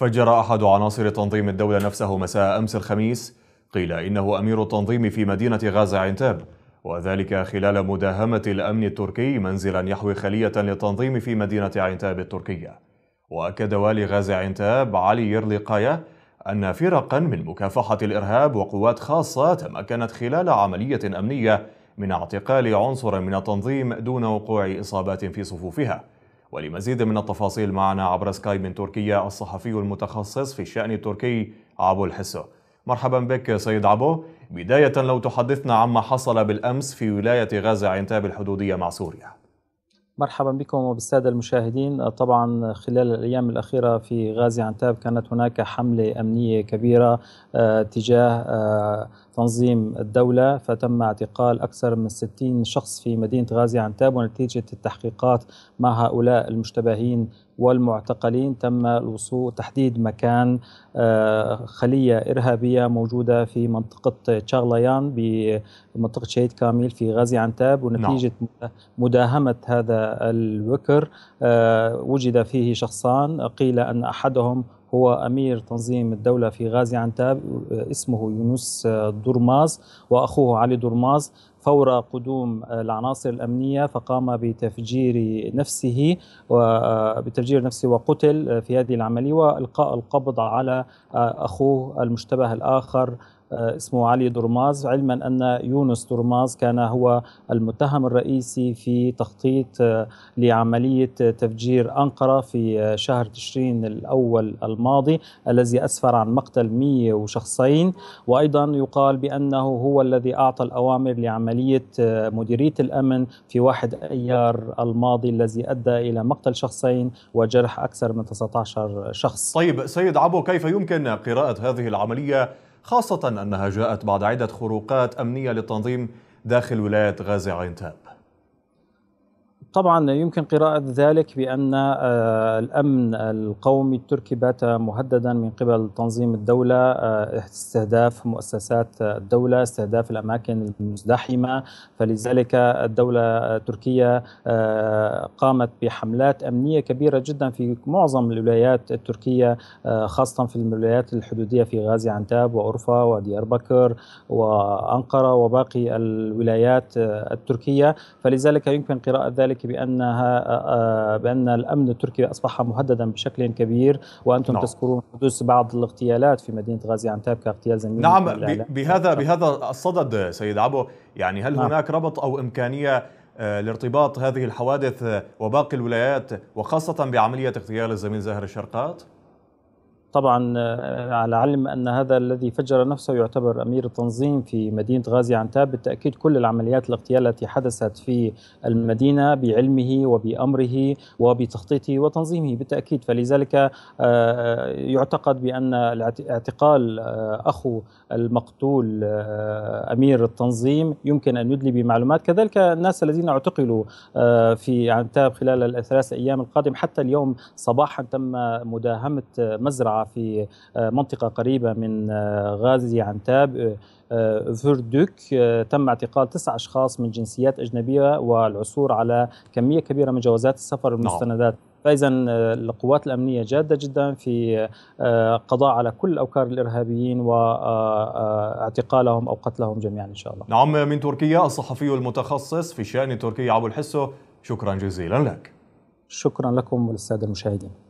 فجر أحد عناصر تنظيم الدولة نفسه مساء أمس الخميس قيل إنه أمير التنظيم في مدينة غزة عنتاب وذلك خلال مداهمة الأمن التركي منزلا يحوي خلية للتنظيم في مدينة عنتاب التركية وأكد والي غازي عنتاب علي يرلقايا أن فرقا من مكافحة الإرهاب وقوات خاصة تمكنت خلال عملية أمنية من اعتقال عنصر من التنظيم دون وقوع إصابات في صفوفها ولمزيد من التفاصيل معنا عبر سكاي من تركيا الصحفي المتخصص في الشأن التركي عبو الحسو مرحبا بك سيد عبو بداية لو تحدثنا عما حصل بالأمس في ولاية غزة عنتاب الحدودية مع سوريا مرحبا بكم وبالسادة المشاهدين طبعا خلال الأيام الأخيرة في غازي عنتاب كانت هناك حملة أمنية كبيرة آه، تجاه آه، تنظيم الدولة فتم اعتقال أكثر من 60 شخص في مدينة غازي عنتاب ونتيجة التحقيقات مع هؤلاء المشتبهين والمعتقلين تم الوصول تحديد مكان آه، خلية إرهابية موجودة في منطقة تشاغليان بمنطقة شهيد كاميل في غازي عنتاب نعم. ونتيجة نعم. مداهمة هذا الوكر آه، وجد فيه شخصان قيل أن أحدهم هو أمير تنظيم الدولة في غازي عنتاب اسمه يونس آه، درماز وأخوه علي درماز فور قدوم آه، العناصر الأمنية فقام بتفجير نفسه آه، بتفجير نفسه وقتل في هذه العملية وإلقاء القبض على أخوه المشتبه الآخر آه، اسمه علي درماز علما أن يونس درماز كان هو المتهم الرئيسي في تخطيط آه، لعملية تفجير أنقرة في آه، شهر تشرين الأول الماضي الذي أسفر عن مقتل 100 وشخصين وأيضا يقال بأنه هو الذي أعطى الأوامر لعملية مديرية الأمن في 1 أيار الماضي الذي أدى إلى مقتل شخصين وجرح أكثر من 19 شخص طيب سيد عبو كيف يمكن قراءة هذه العملية خاصة أنها جاءت بعد عدة خروقات أمنية للتنظيم داخل ولاية غازي عينتاب طبعا يمكن قراءة ذلك بأن آه، الأمن القومي التركي بات مهددا من قبل تنظيم الدولة آه، استهداف مؤسسات الدولة استهداف الأماكن المزدحمة فلذلك الدولة التركية آه، قامت بحملات أمنية كبيرة جدا في معظم الولايات التركية خاصة في الولايات الحدودية في غازي عنتاب وأورفا وديار بكر وأنقرة وباقي الولايات التركية فلذلك يمكن قراءة ذلك التركي بانها آه، آه، بان الامن التركي اصبح مهددا بشكل كبير وانتم نعم. تذكرون حدوث بعض الاغتيالات في مدينه غازي يعني عنتاب كاغتيال زميل نعم بهذا نعم. بهذا الصدد سيد عبو يعني هل نعم. هناك ربط او امكانيه آه، لارتباط هذه الحوادث وباقي الولايات وخاصه بعمليه اغتيال الزميل زاهر الشرقات؟ طبعا آه، على علم أن هذا الذي فجر نفسه يعتبر أمير التنظيم في مدينة غازي عنتاب بالتأكيد كل العمليات الاغتيال التي حدثت في المدينة بعلمه وبأمره وبتخطيطه وتنظيمه بالتأكيد فلذلك آه، آه، يعتقد بأن اعتقال أخو المقتول أمير التنظيم يمكن أن يدلي بمعلومات كذلك الناس الذين اعتقلوا في عنتاب خلال الثلاث أيام القادم حتى اليوم صباحا تم مداهمة مزرعة في آه، منطقة قريبة من آه، غازي عنتاب آه، فردوك تم اعتقال تسع أشخاص من جنسيات أجنبية والعثور على كمية كبيرة من جوازات السفر نعم. والمستندات فاذا القوات الامنيه جاده جدا في قضاء على كل اوكار الارهابيين واعتقالهم او قتلهم جميعا ان شاء الله. نعم من تركيا الصحفي المتخصص في شأن تركيا ابو الحسو شكرا جزيلا لك. شكرا لكم وللساده المشاهدين.